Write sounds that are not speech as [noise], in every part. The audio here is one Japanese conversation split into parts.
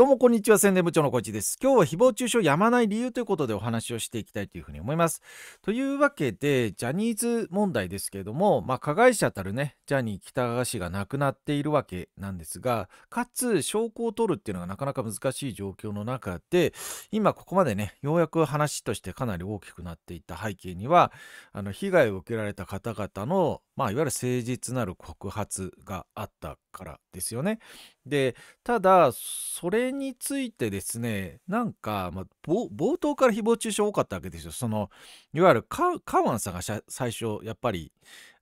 どうもこんにちは宣伝部長の小市です今日は誹謗中傷やまない理由ということでお話をしていきたいというふうに思いますというわけでジャニーズ問題ですけれどもまあ、加害者たるねジャニー喜多川氏が亡くなっているわけなんですがかつ証拠を取るっていうのがなかなか難しい状況の中で今ここまでねようやく話としてかなり大きくなっていった背景にはあの被害を受けられた方々のまあ、いわゆる誠実なる告発があったからですよね。でただそれについてですね、なんか、まあ、冒頭から誹謗中傷多かったわけですよ。その、いわゆるカカワンさんが最初、やっぱり、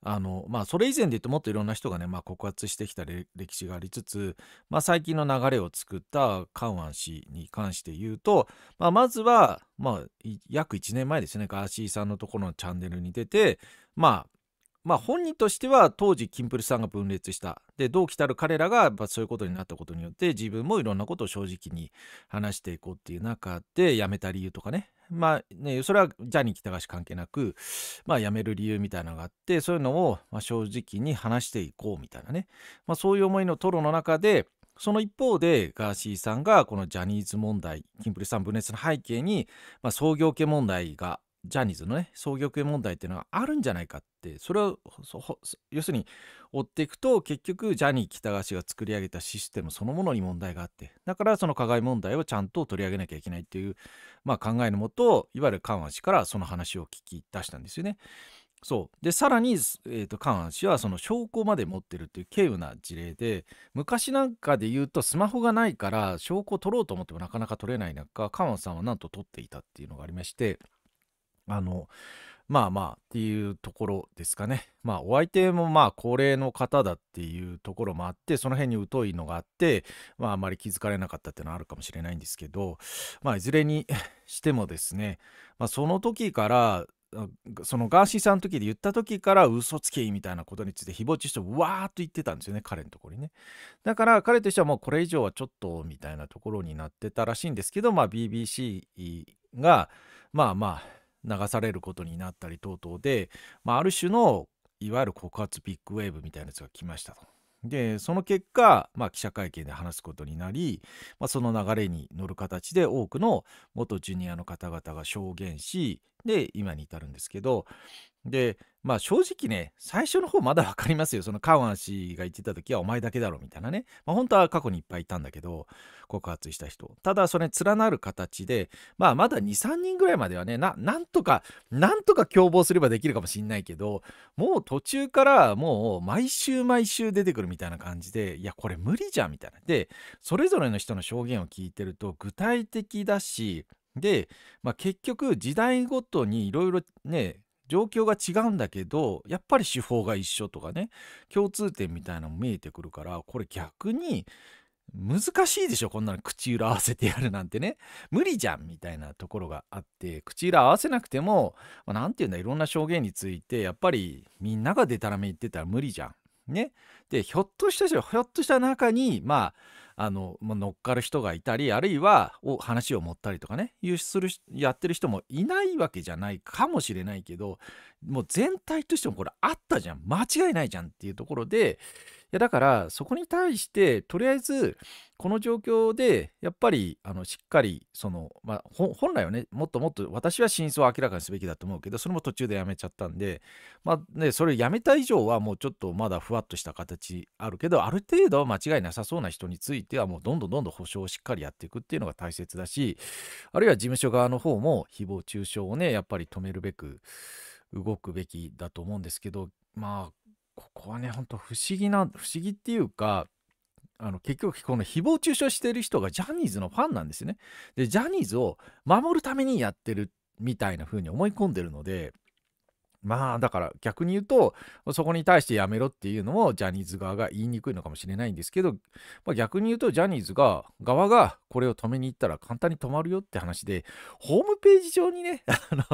あの、まあ、それ以前で言うともっといろんな人がね、まあ、告発してきた歴史がありつつ、まあ、最近の流れを作ったカワン氏に関して言うと、まあ、まずは、まあ、約1年前ですね、ガーシーさんのところのチャンネルに出て、まあ、まあ、本人としては当時キンプリさんが分裂したで同期たる彼らがそういうことになったことによって自分もいろんなことを正直に話していこうっていう中で辞めた理由とかねまあねそれはジャニー喜多川氏関係なく、まあ、辞める理由みたいなのがあってそういうのをま正直に話していこうみたいなね、まあ、そういう思いのトロの中でその一方でガーシーさんがこのジャニーズ問題キンプリさん分裂の背景に、まあ、創業家問題がジャニーズのね、創業系問題っていうのがあるんじゃないかって、それを、要するに追っていくと、結局、ジャニー喜多川氏が作り上げたシステムそのものに問題があって、だからその加害問題をちゃんと取り上げなきゃいけないっていう、まあ、考えのもと、いわゆるカン氏からその話を聞き出したんですよね。そう。で、さらに、えーと、とカン氏はその証拠まで持ってるっていう軽有な事例で、昔なんかで言うと、スマホがないから証拠を取ろうと思ってもなかなか取れない中、カンさんはなんと取っていたっていうのがありまして、あの、まあまあっていうところですかね。まあお相手もまあ高齢の方だっていうところもあって、その辺に疎いのがあって、まああまり気づかれなかったっていうのはあるかもしれないんですけど、まあいずれにしてもですね、まあその時から、そのガーシーさんの時で言った時から嘘つきみたいなことについて誹謗中傷わーっと言ってたんですよね彼のところにねだから彼としてはもうこれ以上はちょっとみたいなところになってたらしいんですけどまあ BBC がまあまあ流されることになったり等々で、まあ、ある種のいわゆる告発ビッグウェーブみたいなやつが来ましたと。でその結果、まあ、記者会見で話すことになり、まあ、その流れに乗る形で多くの元ジュニアの方々が証言しで今に至るんですけどでまあ正直ね最初の方まだ分かりますよそのカウアン氏が言ってた時はお前だけだろみたいなね、まあ、本当は過去にいっぱいいたんだけど告発した人ただそれ連なる形でまあまだ23人ぐらいまではねなんとかなんとか共謀すればできるかもしんないけどもう途中からもう毎週毎週出てくるみたいな感じでいやこれ無理じゃんみたいなでそれぞれの人の証言を聞いてると具体的だしで、まあ、結局時代ごとにいろいろね状況が違うんだけどやっぱり手法が一緒とかね共通点みたいなのも見えてくるからこれ逆に難しいでしょこんなの口裏合わせてやるなんてね無理じゃんみたいなところがあって口裏合わせなくても何、まあ、て言うんだいろんな証言についてやっぱりみんながでたらめ言ってたら無理じゃん。ね。でひょっとしたひょっとした中にまああの、ま乗っかる人がいたりあるいはお話を持ったりとかねするやってる人もいないわけじゃないかもしれないけどもう全体としてもこれあったじゃん間違いないじゃんっていうところでやだからそこに対してとりあえずこの状況でやっぱりあのしっかりその、まあ、本来はねもっともっと私は真相を明らかにすべきだと思うけどそれも途中でやめちゃったんで、まあね、それをやめた以上はもうちょっとまだふわっとした形あるけどある程度間違いなさそうな人についてはもうどんどんどんどん保証をしっかりやっていくっていうのが大切だしあるいは事務所側の方も誹謗中傷をねやっぱり止めるべく動くべきだと思うんですけどまあこはね、ほんと不思議な、不思議っていうか、あの結局この誹謗中傷してる人がジャニーズのファンなんですよね。でジャニーズを守るためにやってるみたいな風に思い込んでるのでまあだから逆に言うとそこに対してやめろっていうのもジャニーズ側が言いにくいのかもしれないんですけど、まあ、逆に言うとジャニーズが側がこれを止めに行ったら簡単に止まるよって話でホームページ上にね [laughs] あの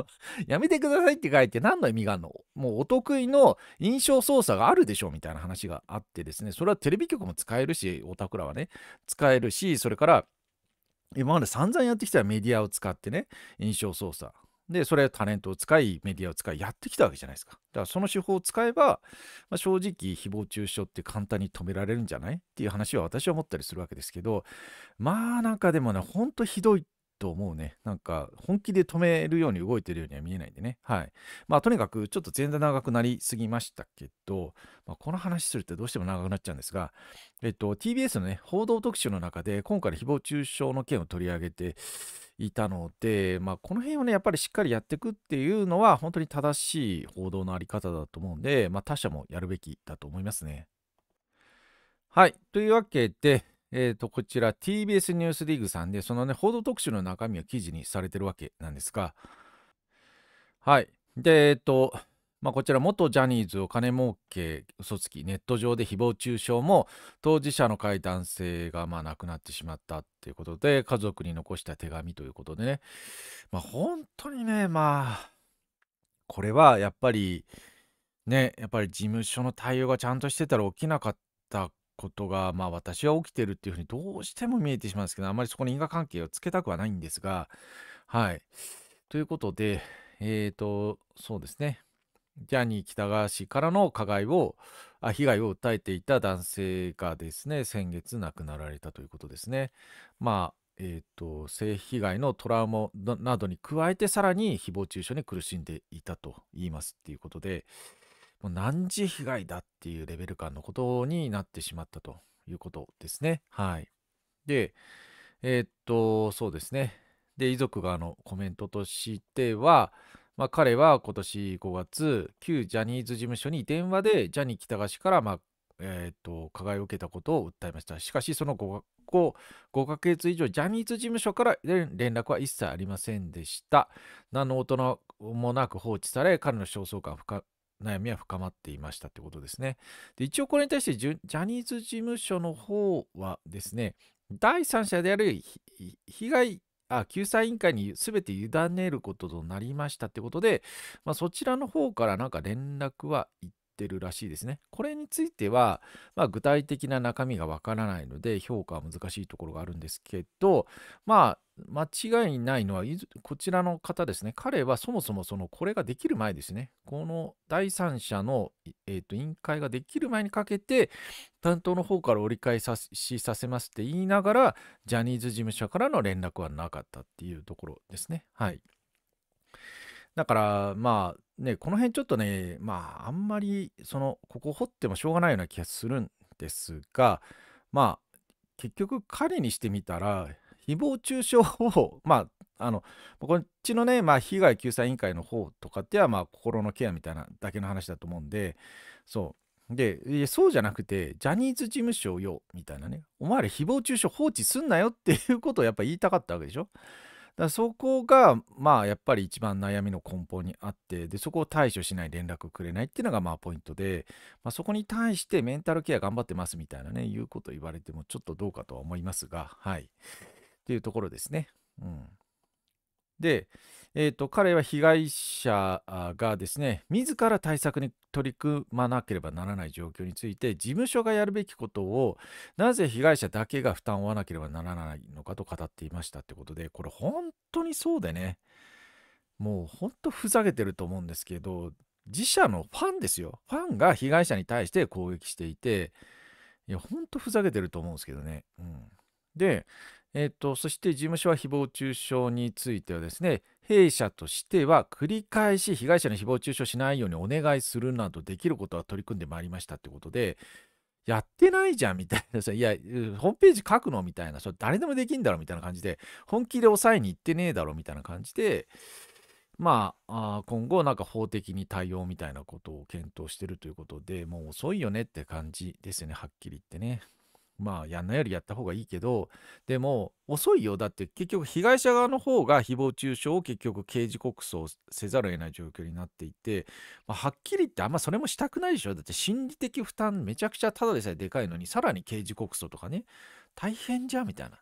やめてくださいって書いて何の意味があるのもうお得意の印象操作があるでしょみたいな話があってですねそれはテレビ局も使えるしオタクらはね使えるしそれから今まで散々やってきたメディアを使ってね印象操作で、それはタレントを使い、メディアを使い、やってきたわけじゃないですか。だからその手法を使えば、まあ、正直、誹謗中傷って簡単に止められるんじゃないっていう話は私は思ったりするわけですけど、まあなんかでもね、ほんとひどいと思うね。なんか、本気で止めるように動いてるようには見えないんでね。はい。まあ、とにかく、ちょっと全然長くなりすぎましたけど、まあ、この話するってどうしても長くなっちゃうんですが、えっと、TBS のね、報道特集の中で、今回の誹謗中傷の件を取り上げていたので、まあ、この辺をね、やっぱりしっかりやっていくっていうのは、本当に正しい報道のあり方だと思うんで、まあ、他社もやるべきだと思いますね。はい。というわけで、えー、と、こちら TBS ニュースリーグさんで、そのね、報道特集の中身を記事にされてるわけなんですが、はい。で、えっ、ー、と、まあ、こちら元ジャニーズを金儲け嘘つきネット上で誹謗中傷も当事者の会男性がまあ亡くなってしまったっていうことで家族に残した手紙ということでねまあ本当にねまあこれはやっぱりねやっぱり事務所の対応がちゃんとしてたら起きなかったことが、まあ、私は起きてるっていうふうにどうしても見えてしまうんですけど、あまりそこに因果関係をつけたくはないんですが、はい。ということで、えっ、ー、と、そうですね。ジャニー喜多川氏からの加害をあ、被害を訴えていた男性がですね、先月亡くなられたということですね。まあ、えっ、ー、と、性被害のトラウマなどに加えて、さらに誹謗中傷に苦しんでいたと言いますっていうことで、もう何次被害だっていうレベル感のことになってしまったということですね。はい。で、えー、っと、そうですね。で、遺族側のコメントとしては、まあ、彼は今年5月、旧ジャニーズ事務所に電話でジャニー喜多川氏から、まあ、えー、っと、加害を受けたことを訴えました。しかし、その5後、5ヶ月以上、ジャニーズ事務所から連絡は一切ありませんでした。何の大人もなく放置され、彼の焦燥感悩みは深まっていましたってことですね。で一応これに対してジャニーズ事務所の方はですね第三者である被害あ救済委員会に全て委ねることとなりましたってことで、まあ、そちらの方からなんか連絡は行ってるらしいですね。これについては、まあ、具体的な中身がわからないので評価は難しいところがあるんですけどまあ間違いないのは、こちらの方ですね。彼はそもそもそのこれができる前ですね。この第三者の、えーと、と委員会ができる前にかけて、担当の方から折り返しさせますって言いながら、ジャニーズ事務所からの連絡はなかったっていうところですね。はい。だから、まあね、この辺ちょっとね、まあ、あんまり、その、ここ掘ってもしょうがないような気がするんですが、まあ、結局彼にしてみたら、誹謗中傷を、[laughs] まあ、あの、こっちのね、まあ、被害救済委員会の方とかっては、まあ、心のケアみたいなだけの話だと思うんで、そう。で、そうじゃなくて、ジャニーズ事務所よ、みたいなね、お前ら誹謗中傷放置すんなよっていうことをやっぱ言いたかったわけでしょ。だそこが、まあ、やっぱり一番悩みの根本にあって、で、そこを対処しない、連絡くれないっていうのが、まあ、ポイントで、まあ、そこに対してメンタルケア頑張ってますみたいなね、いうことを言われても、ちょっとどうかとは思いますが、はい。っていうところですね。うん、で、えーと、彼は被害者がですね、自ら対策に取り組まなければならない状況について、事務所がやるべきことを、なぜ被害者だけが負担を負わなければならないのかと語っていましたってことで、これ本当にそうでね、もう本当ふざけてると思うんですけど、自社のファンですよ。ファンが被害者に対して攻撃していて、いや、ほんとふざけてると思うんですけどね。うん、で、えっと、そして事務所は誹謗中傷についてはですね弊社としては繰り返し被害者に誹謗中傷しないようにお願いするなどできることは取り組んでまいりましたってことでやってないじゃんみたいなさ、[laughs] いや、ホームページ書くのみたいな、それ誰でもできんだろみたいな感じで、本気で抑えに行ってねえだろみたいな感じで、まあ、今後なんか法的に対応みたいなことを検討してるということで、もう遅いよねって感じですよね、はっきり言ってね。まあ、やんないよりやった方がいいけど、でも、遅いよ。だって、結局、被害者側の方が誹謗中傷を結局、刑事告訴せざるを得ない状況になっていて、まあ、はっきり言って、あんまそれもしたくないでしょ。だって、心理的負担、めちゃくちゃただでさえでかいのに、さらに刑事告訴とかね、大変じゃみたいな。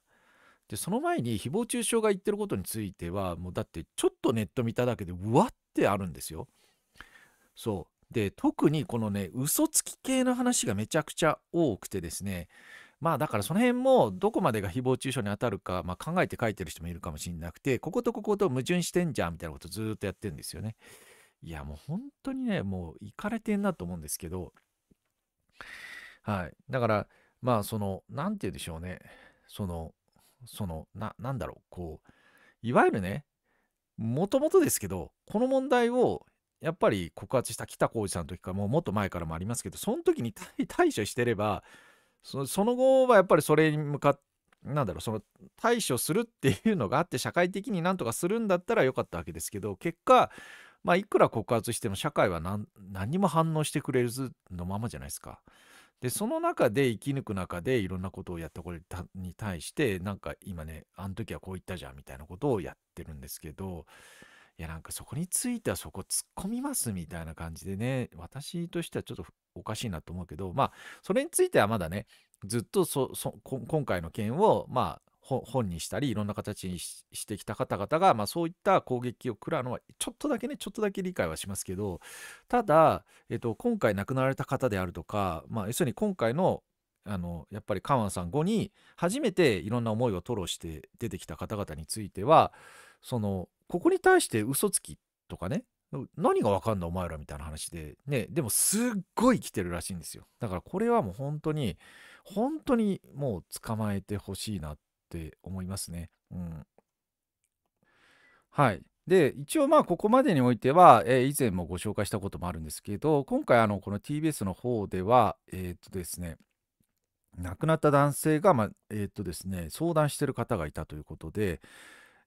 で、その前に、誹謗中傷が言ってることについては、もう、だって、ちょっとネット見ただけで、うわってあるんですよ。そう。で、特にこのね、嘘つき系の話がめちゃくちゃ多くてですね、まあだからその辺もどこまでが誹謗中傷に当たるか、まあ、考えて書いてる人もいるかもしれなくて、こことここと矛盾してんじゃんみたいなことずっとやってるんですよね。いやもう本当にね、もういかれてんなと思うんですけど、はい。だから、まあその、何て言うんでしょうね。その、その、な、なんだろう、こう、いわゆるね、もともとですけど、この問題をやっぱり告発した北浩二さんの時からもうもっと前からもありますけどその時に対処してればその後はやっぱりそれに向かってなんだろうその対処するっていうのがあって社会的になんとかするんだったらよかったわけですけど結果まあいくら告発しても社会は何何も反応してくれずのままじゃないですか。でその中で生き抜く中でいろんなことをやったこれに対してなんか今ねあの時はこう言ったじゃんみたいなことをやってるんですけどいやなんかそこについてはそこ突っ込みますみたいな感じでね、私としてはちょっとおかしいなと思うけど、まあそれについてはまだね、ずっと今回の件を、まあ本にしたりいろんな形にしてきた方々が、まあ、そういった攻撃を食らうのはちょっとだけねちょっとだけ理解はしますけどただ、えっと、今回亡くなられた方であるとか、まあ、要するに今回のあのやっぱりカワンさん後に初めていろんな思いを吐露して出てきた方々についてはそのここに対して嘘つきとかね、何がわかんだお前らみたいな話で、ね、でもすっごい来てるらしいんですよ。だからこれはもう本当に、本当にもう捕まえてほしいなって思いますね。うん。はい。で、一応まあここまでにおいては、えー、以前もご紹介したこともあるんですけど、今回あのこの TBS の方では、えー、っとですね、亡くなった男性が、まあ、えー、っとですね、相談してる方がいたということで、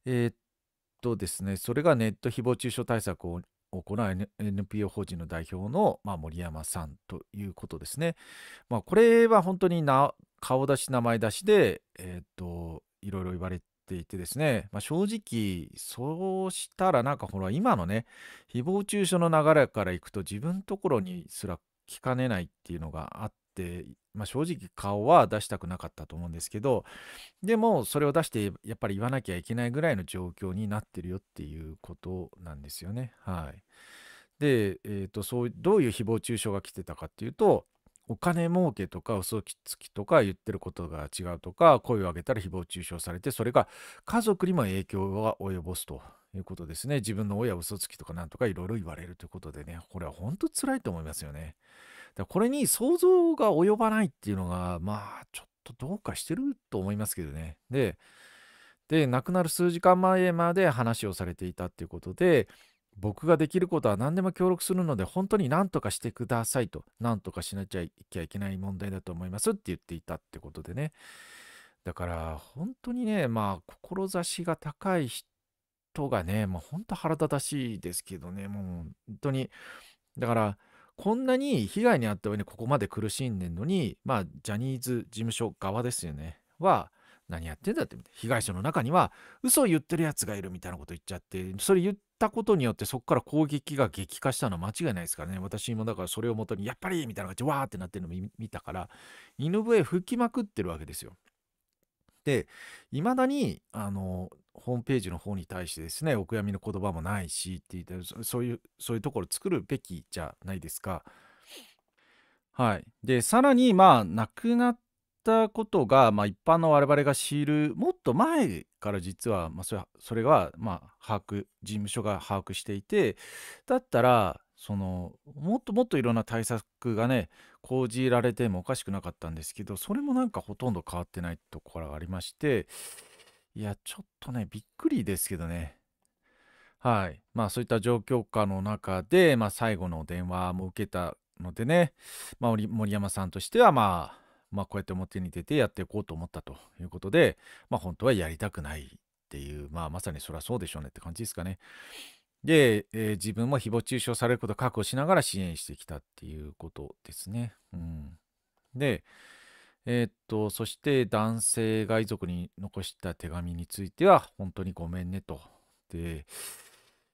えー、っとですね、それがネット誹謗中傷対策を行う NPO 法人の代表の、まあ、森山さんということですね。まあ、これは本当にな顔出し、名前出しで、えー、っと、いろいろ言われていてですね、まあ、正直、そうしたらなんかほら、今のね、誹謗中傷の流れからいくと自分のところにすら聞かねないっていうのがあって、まあ、正直顔は出したくなかったと思うんですけどでもそれを出してやっぱり言わなきゃいけないぐらいの状況になってるよっていうことなんですよね。はい、で、えーと、そうどういう誹謗中傷が来てたかっていうとお金儲けとか嘘つきとか言ってることが違うとか声を上げたら誹謗中傷されてそれが家族にも影響が及ぼすということですね自分の親嘘つきとかなんとかいろいろ言われるということでねこれは本当辛いと思いますよね。だこれに想像が及ばないっていうのが、まあ、ちょっとどうかしてると思いますけどね。で、で、亡くなる数時間前まで話をされていたっていうことで、僕ができることは何でも協力するので、本当に何とかしてくださいと、何とかしなきゃいけない問題だと思いますって言っていたってことでね。だから、本当にね、まあ、志が高い人がね、もう本当腹立たしいですけどね、もう本当に。だから、こんなに被害に遭った上にここまで苦しんでんのに、まあ、ジャニーズ事務所側ですよね、は、何やってんだって被害者の中には嘘を言ってるやつがいるみたいなこと言っちゃってそれ言ったことによってそこから攻撃が激化したのは間違いないですからね私もだからそれをもとにやっぱりみたいな感じでわーってなってるのを見たから犬笛吹きまくってるわけですよ。でいまだにあのホームページの方に対してですね、お悔やみの言葉もないしって言って、そういう、そういうところを作るべきじゃないですか。はい。で、さらに、まあ、亡くなったことが、まあ、一般の我々が知る、もっと前から実は、まあ、それそれは、まあ、把握、事務所が把握していて、だったら、そのもっともっといろんな対策がね講じられてもおかしくなかったんですけどそれもなんかほとんど変わってないところがありましていや、ちょっとね、びっくりですけどね。はい。まあ、そういった状況下の中で、まあ、最後の電話も受けたのでね、まあ、森山さんとしては、まあ、まあ、こうやって表に出てやっていこうと思ったということで、まあ、本当はやりたくないっていう、まあ、まさにそりゃそうでしょうねって感じですかね。で、えー、自分も誹謗中傷されることを確保しながら支援してきたっていうことですね。うん、で、えー、っと、そして男性が遺族に残した手紙については、本当にごめんねと。で、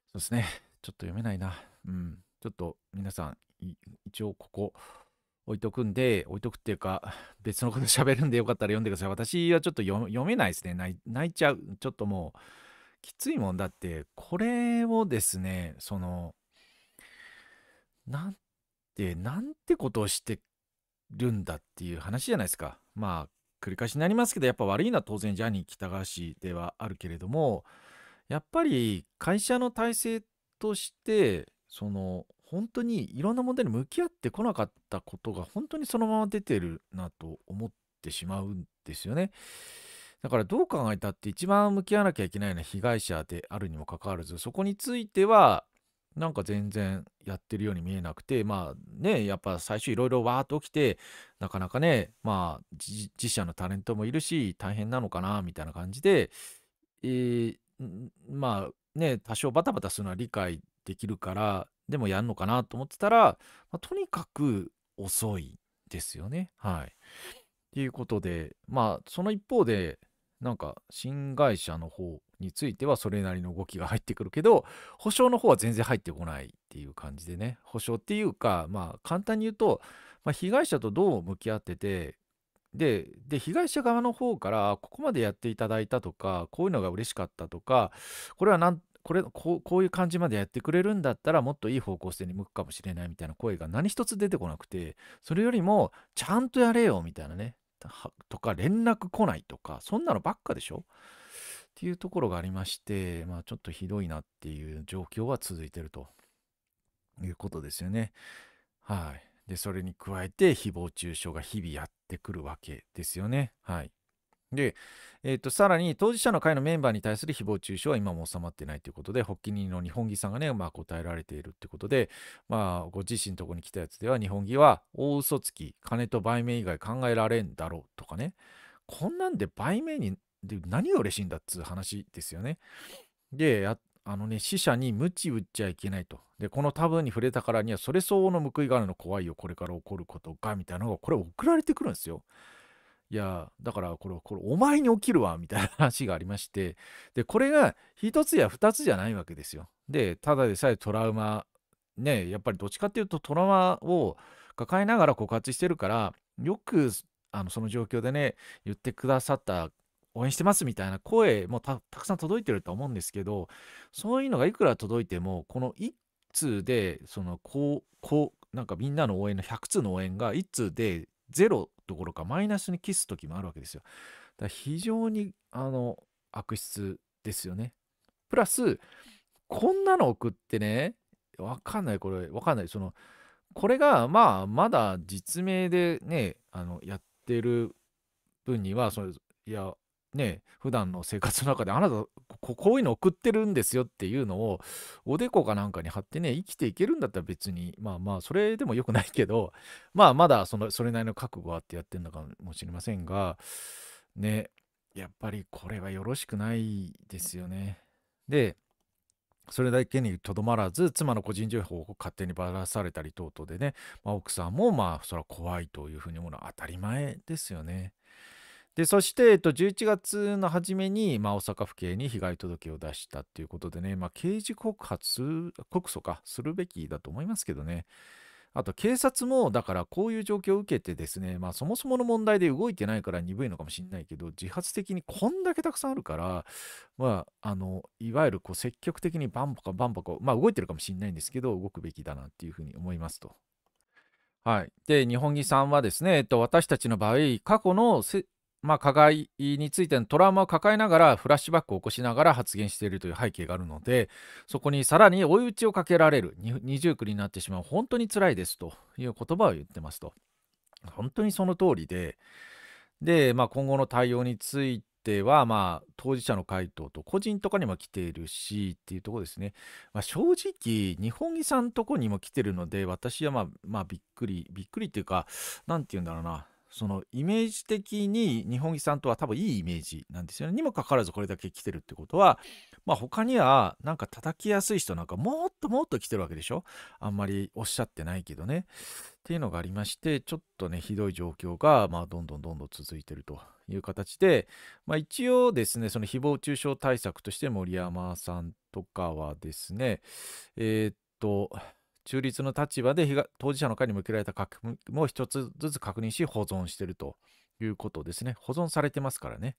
そうですね、ちょっと読めないな。うん、ちょっと皆さん、一応ここ置いとくんで、置いとくっていうか、別のこと喋るんでよかったら読んでください。私はちょっと読めないですね泣。泣いちゃう。ちょっともう、きついもんだって、これをですね、その、なんて、なんてことをしてるんだっていう話じゃないですか。まあ繰り返しになりますけどやっぱ悪いのは当然ジャニー喜多川氏ではあるけれどもやっぱり会社の体制としてその本当にいろんな問題に向き合ってこなかったことが本当にそのまま出てるなと思ってしまうんですよね。だからどう考えたって一番向き合わなきゃいけないのは被害者であるにもかかわらずそこについてはなんか全然やってるように見えなくて、まあね、やっぱ最初いろいろわーっと起きて、なかなかね、まあ自社のタレントもいるし、大変なのかな、みたいな感じで、えー、まあね、多少バタバタするのは理解できるから、でもやるのかなと思ってたら、まあ、とにかく遅いですよね。はい。ということで、まあその一方で、なんか新会社の方についてはそれなりの動きが入ってくるけど保証の方は全然入ってこないっていう感じでね保証っていうかまあ簡単に言うと、まあ、被害者とどう向き合っててで被害者側の方からここまでやっていただいたとかこういうのが嬉しかったとかこれは何これこうこういう感じまでやってくれるんだったらもっといい方向性に向くかもしれないみたいな声が何一つ出てこなくてそれよりもちゃんとやれよみたいなねとか連絡来ないとかそんなのばっかでしょっていうところがありまして、まあ、ちょっとひどいなっていう状況は続いてるということですよね。はい。で、それに加えて、誹謗中傷が日々やってくるわけですよね。はい。で、えっ、ー、と、さらに当事者の会のメンバーに対する誹謗中傷は今も収まってないということで、発起人の日本木さんがね、まあ答えられているってことで、まあご自身のとこに来たやつでは、日本木は大嘘つき、金と売名以外考えられんだろうとかね、こんなんで売名にで、何が嬉しいんだっつう話ですよね。で、あのね、死者に鞭打っちゃいけないと。で、このタブーに触れたからには、それ相応の報いがあるの怖いよ、これから起こることが、みたいなのが、これ送られてくるんですよ。いや、だからこれ、これ、お前に起きるわ、みたいな話がありまして、で、これが一つや二つじゃないわけですよ。で、ただでさえトラウマ、ね、やっぱりどっちかっていうとトラウマを抱えながら告発してるから、よくあのその状況でね、言ってくださった応援してますみたいな声もたくさん届いてると思うんですけどそういうのがいくら届いてもこの1通でそのこうこうなんかみんなの応援の100通の応援が1通でゼロどころかマイナスにキス時もあるわけですよ。だから非常にあの悪質ですよね。プラスこんなの送ってねわかんないこれわかんないそのこれがまあまだ実名でねあのやってる分にはそれいやね、普段の生活の中であなたここういうの送ってるんですよっていうのをおでこかなんかに貼ってね生きていけるんだったら別にまあまあそれでもよくないけどまあまだそのそれなりの覚悟はあってやってるのかもしれませんがねやっぱりこれはよろしくないですよね。でそれだけにとどまらず妻の個人情報を勝手にばらされたり等々でね、まあ、奥さんもまあそれは怖いというふうに思うのは当たり前ですよね。でそして、えっと、11月の初めに、まあ、大阪府警に被害届を出したということでね、まあ、刑事告発、告訴か、するべきだと思いますけどね。あと、警察も、だからこういう状況を受けてですね、まあ、そもそもの問題で動いてないから鈍いのかもしれないけど、自発的にこんだけたくさんあるから、まあ、あの、いわゆるこう積極的にバンパカバンパカ、まあ、動いてるかもしれないんですけど、動くべきだなっていうふうに思いますと。はい、で日本木さんはですね、えっと、私たちの場合過去のまあ、加害についてのトラウマを抱えながらフラッシュバックを起こしながら発言しているという背景があるのでそこにさらに追い打ちをかけられる二重苦になってしまう本当につらいですという言葉を言ってますと本当にその通りでで、まあ、今後の対応については、まあ、当事者の回答と個人とかにも来ているしっていうところですね、まあ、正直日本木さんとこにも来てるので私はまあ、まあ、びっくりびっくりっていうか何て言うんだろうなそのイメージ的に日本木さんとは多分いいイメージなんですよね。にもかかわらずこれだけ来てるってことは、まあ他にはなんか叩きやすい人なんかもっともっと来てるわけでしょあんまりおっしゃってないけどね。っていうのがありまして、ちょっとね、ひどい状況が、まあどんどんどんどん続いてるという形で、まあ一応ですね、その誹謗中傷対策として森山さんとかはですね、えー、っと、中立の立場で被害当事者の会に向けられた核も一つずつ確認し保存しているということですね。保存されてますからね。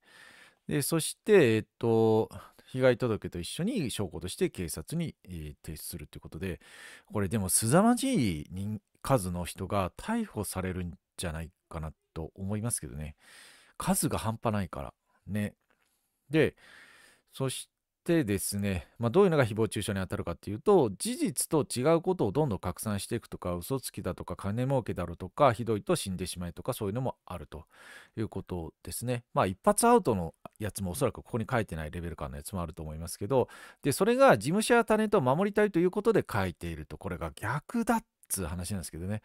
でそして、えっと、被害届と一緒に証拠として警察に、えー、提出するということで、これでも凄まじい数の人が逮捕されるんじゃないかなと思いますけどね。数が半端ないから。ね。で、そしてですね、まあ、どういうのが誹謗中傷に当たるかっていうと事実と違うことをどんどん拡散していくとか嘘つきだとか金儲けだろうとかひどいと死んでしまいとかそういうのもあるということですねまあ一発アウトのやつもおそらくここに書いてないレベル感のやつもあると思いますけどでそれが事務所やタレントを守りたいということで書いているとこれが逆だっつう話なんですけどね。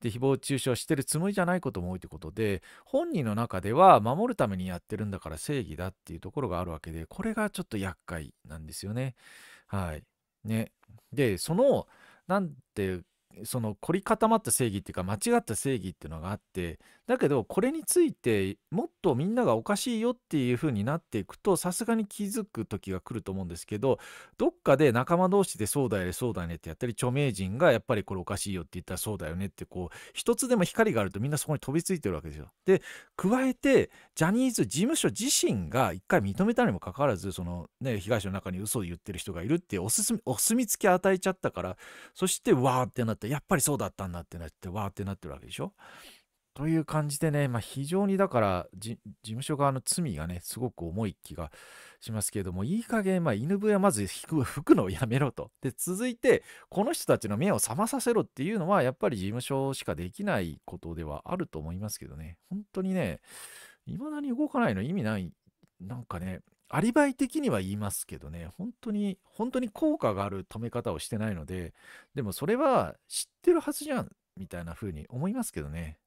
で、誹謗中傷してるつもりじゃないことも多いということで、本人の中では守るためにやってるんだから正義だっていうところがあるわけで、これがちょっと厄介なんですよね。はい。ね。で、その、なんて、その凝り固まった正義っていうか間違った正義っていうのがあってだけどこれについてもっとみんながおかしいよっていう風になっていくとさすがに気づく時が来ると思うんですけどどっかで仲間同士でそうだよねそうだよねってやったり著名人がやっぱりこれおかしいよって言ったらそうだよねってこう一つでも光があるとみんなそこに飛びついてるわけですよ。で加えてジャニーズ事務所自身が一回認めたにもかかわらずその、ね、被害者の中に嘘を言ってる人がいるっておすすお墨付き与えちゃったからそしてわーってなってやっぱりそうだったんだってなってわーってなってるわけでしょ。という感じでね、まあ、非常にだから事務所側の罪がね、すごく重い気がしますけれども、いい加減、まあ、犬笛はまず引く [laughs] 吹くのをやめろと。で、続いて、この人たちの目を覚まさせろっていうのは、やっぱり事務所しかできないことではあると思いますけどね、本当にね、未だに動かないの意味ない、なんかね、アリバイ的には言いますけどね、本当に、本当に効果がある止め方をしてないので、でもそれは知ってるはずじゃん、みたいな風に思いますけどね。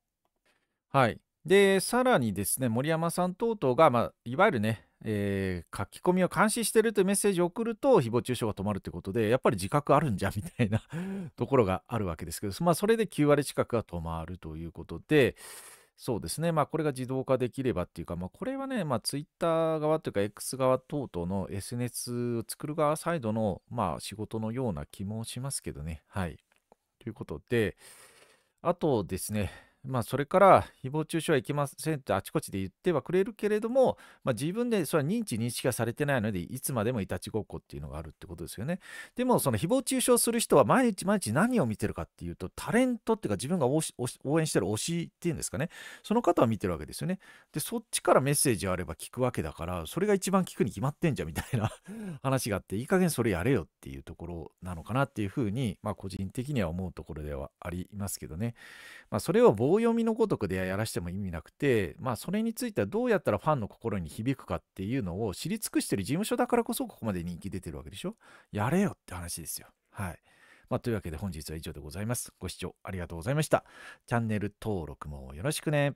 はい。で、さらにですね、森山さん等々が、まあ、いわゆるね、えー書き込みを監視してるというメッセージを送ると、誹謗中傷が止まるということで、やっぱり自覚あるんじゃみたいな [laughs] ところがあるわけですけど、まあ、それで9割近くが止まるということで、そうですね、まあ、これが自動化できればっていうか、まあ、これはね、まあ、ツイッター側というか、X 側等々の SNS を作る側サイドの、まあ、仕事のような気もしますけどね。はい。ということで、あとですね、まあ、それから誹謗中傷はいけませんってあちこちで言ってはくれるけれども、まあ、自分でそれは認知認識がされてないのでいつまでもいたちごっこっていうのがあるってことですよねでもその誹謗中傷する人は毎日毎日何を見てるかっていうとタレントっていうか自分が応援してる推しっていうんですかねその方は見てるわけですよねでそっちからメッセージがあれば聞くわけだからそれが一番聞くに決まってんじゃんみたいな [laughs] 話があっていい加減それやれよっていうところなのかなっていうふうに、まあ、個人的には思うところではありますけどね、まあ、それを暴棒読みのごとくでやらしても意味なくて、まあ、それについてはどうやったらファンの心に響くかっていうのを知り尽くしてる事務所だからこそここまで人気出てるわけでしょやれよって話ですよ。はい。まあ、というわけで本日は以上でございます。ご視聴ありがとうございました。チャンネル登録もよろしくね。